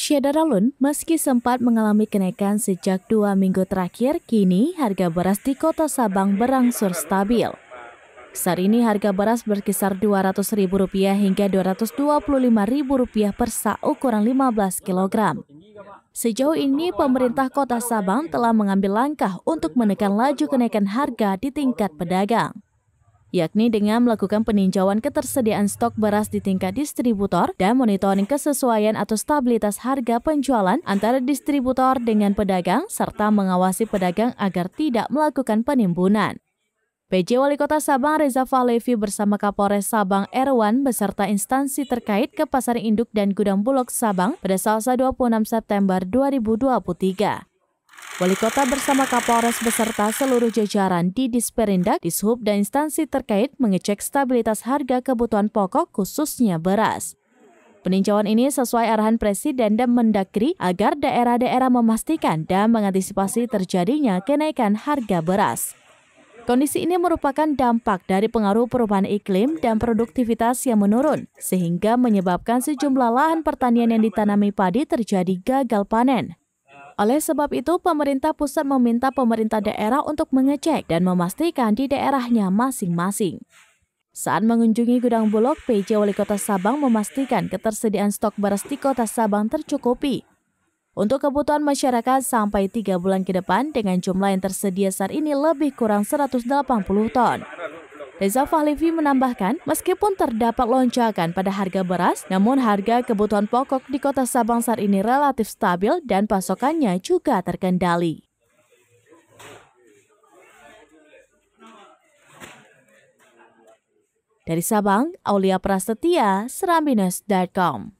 Lun, meski sempat mengalami kenaikan sejak dua minggu terakhir, kini harga beras di kota Sabang berangsur stabil. Saat ini harga beras berkisar Rp200.000 hingga Rp225.000 per sak ukuran 15 kg. Sejauh ini pemerintah kota Sabang telah mengambil langkah untuk menekan laju kenaikan harga di tingkat pedagang yakni dengan melakukan peninjauan ketersediaan stok beras di tingkat distributor dan monitoring kesesuaian atau stabilitas harga penjualan antara distributor dengan pedagang, serta mengawasi pedagang agar tidak melakukan penimbunan. PJ Wali Kota Sabang Reza Falevi bersama Kapolres Sabang Erwan beserta instansi terkait ke Pasar Induk dan Gudang Bulog Sabang pada Selasa 26 September 2023. Wali Kota bersama Kapolres beserta seluruh jajaran di Disperindak, Dishub, dan instansi terkait mengecek stabilitas harga kebutuhan pokok khususnya beras. Peninjauan ini sesuai arahan Presiden dan Mendagri agar daerah-daerah memastikan dan mengantisipasi terjadinya kenaikan harga beras. Kondisi ini merupakan dampak dari pengaruh perubahan iklim dan produktivitas yang menurun, sehingga menyebabkan sejumlah lahan pertanian yang ditanami padi terjadi gagal panen. Oleh sebab itu, pemerintah pusat meminta pemerintah daerah untuk mengecek dan memastikan di daerahnya masing-masing. Saat mengunjungi gudang Bulog, PJ Wali Kota Sabang memastikan ketersediaan stok beras di Kota Sabang tercukupi. Untuk kebutuhan masyarakat sampai tiga bulan ke depan dengan jumlah yang tersedia saat ini lebih kurang 180 ton. Reza Fahlivi menambahkan, meskipun terdapat lonjakan pada harga beras, namun harga kebutuhan pokok di kota Sabang saat ini relatif stabil dan pasokannya juga terkendali. Dari Sabang, Aulia Prasetya, seraminas.com.